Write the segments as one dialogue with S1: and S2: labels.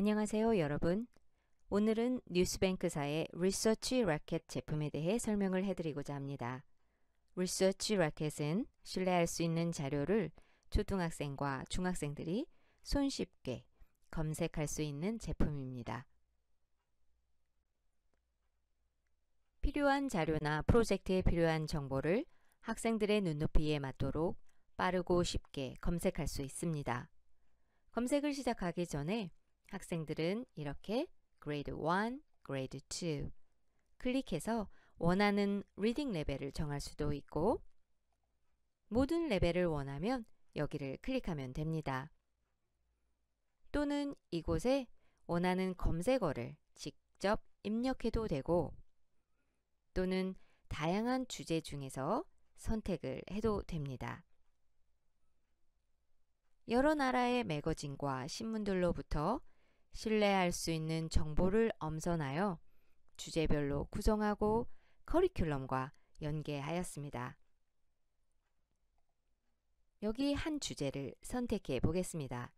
S1: 안녕하세요 여러분. 오늘은 뉴스뱅크사의 리서치 라켓 제품에 대해 설명을 해드리고자 합니다. 리서치 라켓은 신뢰할 수 있는 자료를 초등학생과 중학생들이 손쉽게 검색할 수 있는 제품입니다. 필요한 자료나 프로젝트에 필요한 정보를 학생들의 눈높이에 맞도록 빠르고 쉽게 검색할 수 있습니다. 검색을 시작하기 전에 학생들은 이렇게 Grade 1, Grade 2 클릭해서 원하는 리딩 레벨을 정할 수도 있고 모든 레벨을 원하면 여기를 클릭하면 됩니다. 또는 이곳에 원하는 검색어를 직접 입력해도 되고 또는 다양한 주제 중에서 선택을 해도 됩니다. 여러 나라의 매거진과 신문들로부터 신뢰할 수 있는 정보를 엄선하여 주제별로 구성하고 커리큘럼과 연계하였습니다. 여기 한 주제를 선택해 보겠습니다.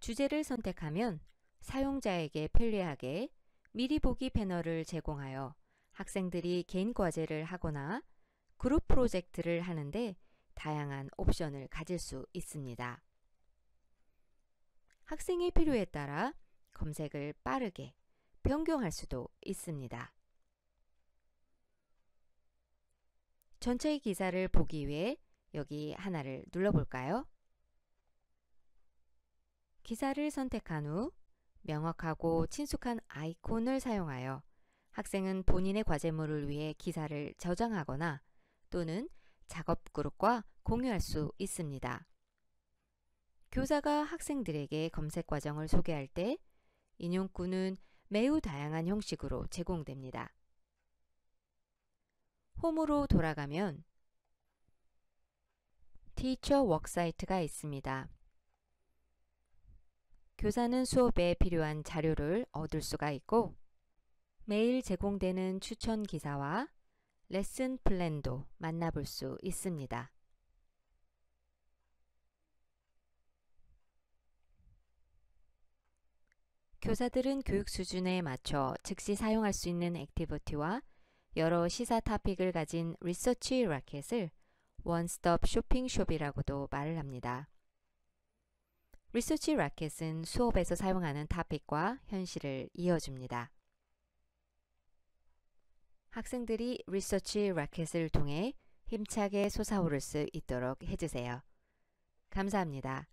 S1: 주제를 선택하면 사용자에게 편리하게 미리 보기 패널을 제공하여 학생들이 개인 과제를 하거나 그룹 프로젝트를 하는데 다양한 옵션을 가질 수 있습니다. 학생의 필요에 따라 검색을 빠르게 변경할 수도 있습니다. 전체 의 기사를 보기 위해 여기 하나를 눌러볼까요? 기사를 선택한 후 명확하고 친숙한 아이콘을 사용하여 학생은 본인의 과제물을 위해 기사를 저장하거나 또는 작업 그룹과 공유할 수 음. 있습니다. 교사가 학생들에게 검색 과정을 소개할 때 인용구는 매우 다양한 형식으로 제공됩니다. 홈으로 돌아가면 티처 웍사이트가 있습니다. 교사는 수업에 필요한 자료를 얻을 수가 있고 매일 제공되는 추천 기사와 레슨 플랜도 만나볼 수 있습니다. 교사들은 교육 수준에 맞춰 즉시 사용할 수 있는 액티비티와 여러 시사 타픽을 가진 리서치 라켓을 원스톱 쇼핑숍이라고도 말을 합니다. 리서치 라켓은 수업에서 사용하는 타픽과 현실을 이어줍니다. 학생들이 리서치 라켓을 통해 힘차게 솟아오를 수 있도록 해주세요. 감사합니다.